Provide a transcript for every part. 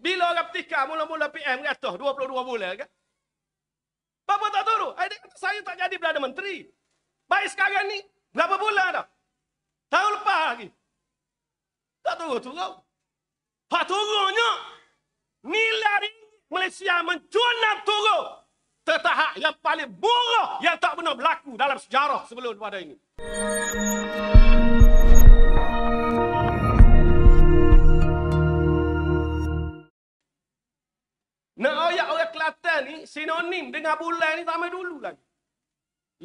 bila orang petika mula-mula PM ratus 22 bulan kan? Bapa tak turun. Eh, Ay, kata, saya tak jadi berada Menteri. Baik sekarang ni, berapa bulan dah? Tahun lepas lagi. Tak turun-turun. Pak turunnya, nilai Malaysia mencunap turun. Tertahak yang paling buruk yang tak pernah berlaku dalam sejarah sebelum pada ini. Ramadhan ni sinonim dengan bulan ni sama dulu lagi.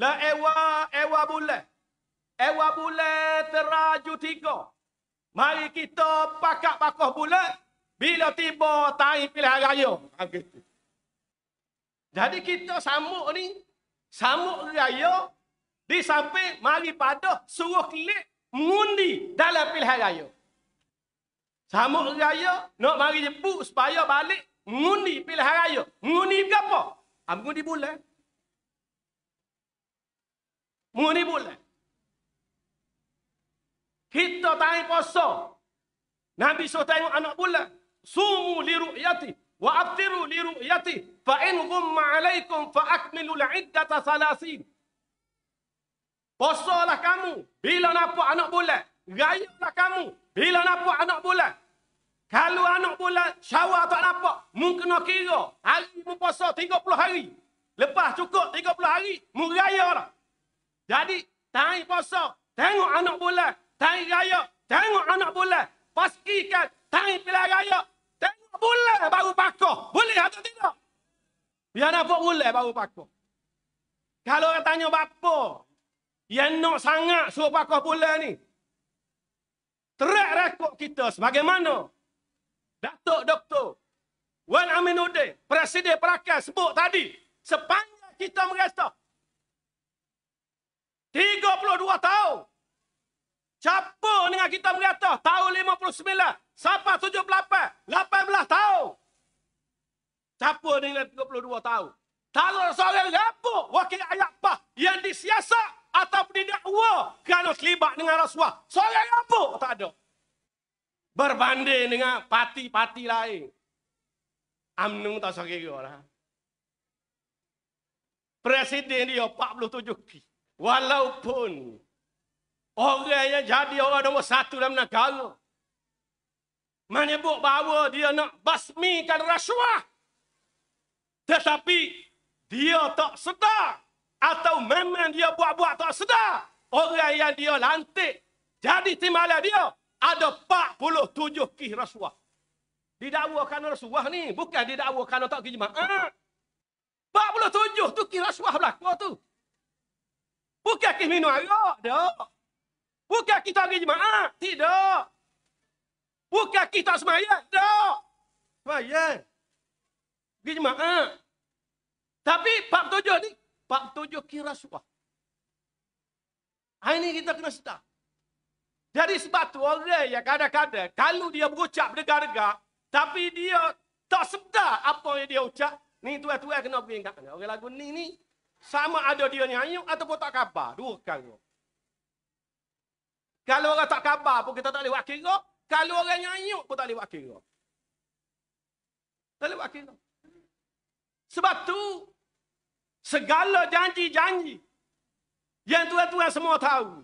La ewa, ewa bulan. Ewa bulan teraju tiga. Mari kita pakak pakoh bulan. Bila tiba tarikh pilihan raya. Ha, Jadi kita samuk ni. Samuk raya. Di sampai mari pada suruh klik mengundi dalam pilihan raya. Samuk raya nak mari jemput supaya balik ngundi pilihan raya. Ngundi berapa? Ah, ngundi bulan. Ngundi bulan. Kita tanya puasa. Nabi so tanya anak bulan. Sumu li ru'yati wa aftiru li ru'yati fa in ghumma alaikum fa akmilu al-iddata thalathin. Puasalah kamu bila nampak anak bulan. Gayalah kamu bila nampak anak bulan. Kalau anak bulan syawal tak nampak, mu kena kira. Hari mu puasa 30 hari. Lepas cukup 30 hari, mu raya lah. Jadi, tarik puasa, tengok anak bulan, tarik raya, tengok anak bulan. Pastikan tarik pilihan raya, tengok bulan baru pakar. Boleh atau tidak? Biar nampak bulan baru pakar. Kalau orang tanya bapa, yang nak sangat suruh pakar bulan ni, terak record kita sebagaimana? Datuk Doktor, Wan Aminuddin, Presiden Perakan sebut tadi, sepanjang kita merasa, 32 tahun, siapa dengan kita merata tahun 59 sampai 78 18 tahun siapa dengan 32 tahun kalau seorang rapuh wakil ayat pah yang disiasat atau didakwa kerana selibat dengan rasuah seorang rapuh tak ada berbanding dengan parti-parti lain. UMNO tak sakit ke lah. Presiden dia 47 ki. Walaupun orang yang jadi orang nombor satu dalam negara. Menyebut bahawa dia nak basmikan rasuah. Tetapi dia tak sedar. Atau memang dia buat-buat tak sedar. Orang yang dia lantik jadi timbalan dia ada 47 kisah rasuah. Didakwakan rasuah ni bukan didakwakan tak pergi jemaat. Ah. 47 tu kisah rasuah belaka tu. Bukan kisah minum arak, dak. Bukan kita pergi jemaat, tidak. Bukan kita semayat, dak. Semayat. Pergi jemaat. Tapi 47 ni, 47 kisah rasuah. Hari ni kita kena start. Jadi sebab tu orang yang kadang-kadang kalau dia berucap negara degar tapi dia tak sedar apa yang dia ucap. Ni tuan-tuan kena peringkat. Orang lagu ni ni sama ada dia nyanyi ataupun tak khabar. Dua kali. Kalau orang tak khabar pun kita tak lewat kira. Kalau orang nyanyi pun tak lewat kira. Tak lewat kira. Sebab tu segala janji-janji yang tuan-tuan semua tahu.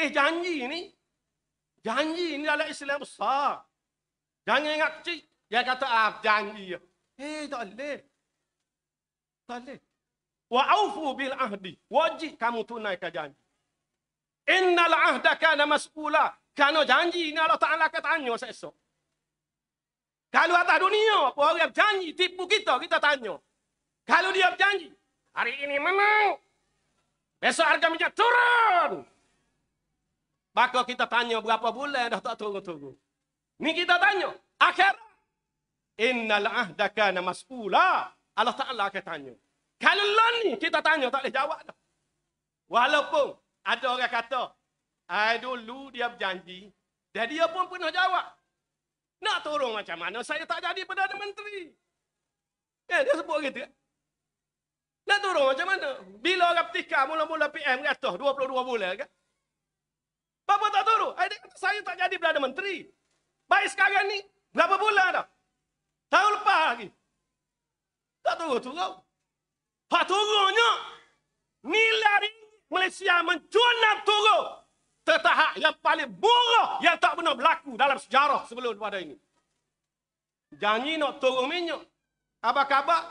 Eh janji ni. Janji ni dalam Islam besar. Jangan ingat kecil. yang kata ah janji. Ya. Eh tak boleh. Tak boleh. Wa aufu bil ahdi. Wajib kamu tunaikan janji. Innal ahda kana mas'ula. Kerana janji ni Allah Ta'ala akan tanya seksok. Kalau atas dunia, apa orang janji tipu kita, kita tanya. Kalau dia berjanji, hari ini menang, besok harga minyak turun. Pakar kita tanya berapa bulan dah tak turun-turun. Ni kita tanya. Akhir. Innal ahdaka na Allah Ta'ala akan tanya. Kalau lo lah ni kita tanya tak boleh jawab dah. Walaupun ada orang kata. Ay dulu dia berjanji. Dan dia pun pernah jawab. Nak turun macam mana saya tak jadi Perdana Menteri. Eh, dia sebut gitu. Kan? Nak turun macam mana? Bila orang petikar mula-mula PM ratus 22 bulan kan? Bapa tak turun. Eh, Ay, kata, saya tak jadi berada Menteri. Baik sekarang ni, berapa bulan dah? Tahun lepas lagi. Tak turun-turun. Pak turunnya, nilai Malaysia menjunam turun. Tertahak yang paling buruk yang tak pernah berlaku dalam sejarah sebelum pada ini. Janji nak turun minyak. Apa khabar?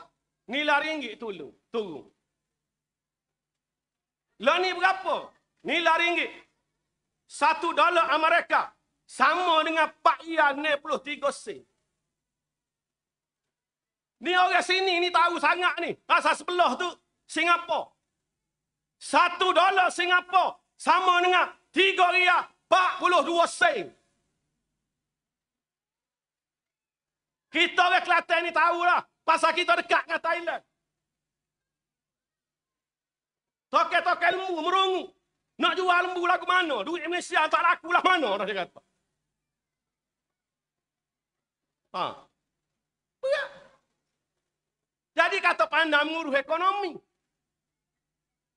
Nilai ringgit tu Turun. Lah ni berapa? Nilai ringgit satu dolar Amerika sama dengan Pak Ia 63 sen. Ni orang sini ni tahu sangat ni. Rasa sebelah tu Singapura. Satu dolar Singapura sama dengan tiga ria riyal 42 sen. Kita orang Kelantan ni tahu lah. Pasal kita dekat dengan Thailand. Tokai tokai lembu merungut. Nak jual lembu lagu mana? Duit Malaysia tak laku lah mana? Dia kata. Ha. Berat. Jadi kata pandai menguruh ekonomi.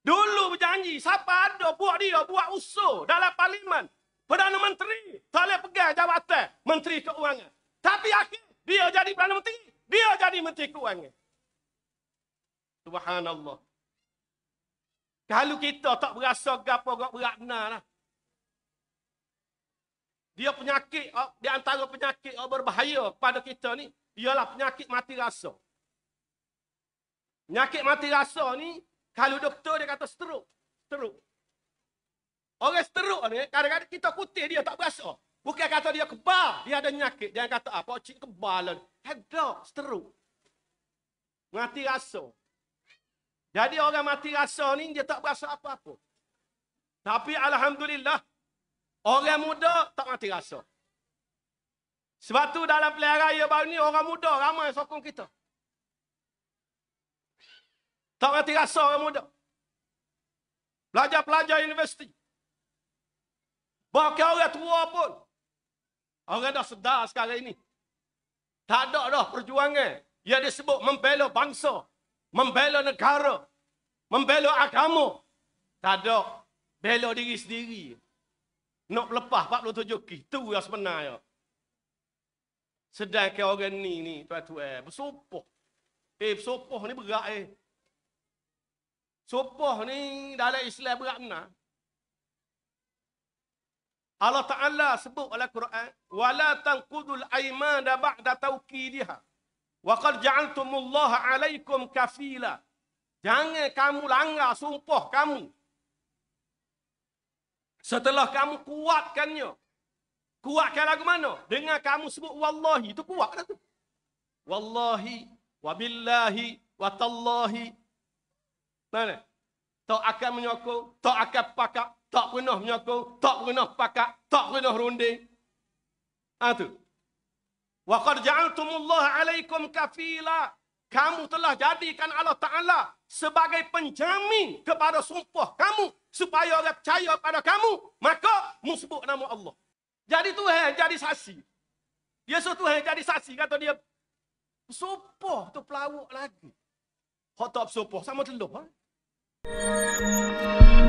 Dulu berjanji, siapa ada buat dia, buat usul dalam parlimen. Perdana Menteri tak boleh pegang jawatan Menteri Keuangan. Tapi akhir, dia jadi Perdana Menteri, dia jadi Menteri Keuangan. Subhanallah. Kalau kita tak berasa gapo gak berat benar lah. Dia penyakit, oh, di antara penyakit yang oh, berbahaya pada kita ni, ialah penyakit mati rasa. Penyakit mati rasa ni, kalau doktor dia kata stroke. Stroke. Orang stroke ni, kadang-kadang kita kutih dia tak berasa. Bukan kata dia kebal, dia ada penyakit. Jangan kata, apa ah, cik kebal lah. Hebdo, stroke. Mati rasa. Jadi orang mati rasa ni dia tak berasa apa-apa. Tapi alhamdulillah orang muda tak mati rasa. Sebab tu dalam pilihan raya baru ni orang muda ramai yang sokong kita. Tak mati rasa orang muda. Pelajar-pelajar universiti. Bahkan orang tua pun. Orang dah sedar sekarang ini. Tak ada dah perjuangan yang disebut membela bangsa membela negara, membela agama. Tak ada bela diri sendiri. Nak lepas 47 kis. Itu yang sebenarnya. Sedangkan orang ni ni, tuan-tuan, eh, bersopoh. Eh, bersopoh ni berat eh. Sopoh ni dalam Islam berat mana? Allah Ta'ala sebut dalam Quran, وَلَا aiman الْأَيْمَانَ بَعْدَ تَوْكِيدِهَا Waqad ja'altumullaha alaikum kafila. Jangan kamu langgar sumpah kamu. Setelah kamu kuatkannya. Kuatkan lagu mana? Dengan kamu sebut wallahi. Itu kuat lah tu. Wallahi. Wabillahi. Watallahi. Mana? Tak akan menyokong. Tak akan pakak. Tak pernah menyokong. Tak pernah pakak. Tak pernah runding. Ha tu. Wa qad ja'altumullah alaikum kafila. Kamu telah jadikan Allah Ta'ala sebagai penjamin kepada sumpah kamu. Supaya orang percaya kepada kamu. Maka, musbuk nama Allah. Jadi Tuhan jadi saksi. Dia suruh Tuhan jadi saksi. Kata dia, sumpah tu pelawak lagi. Hotop sumpah sama telur. Ha?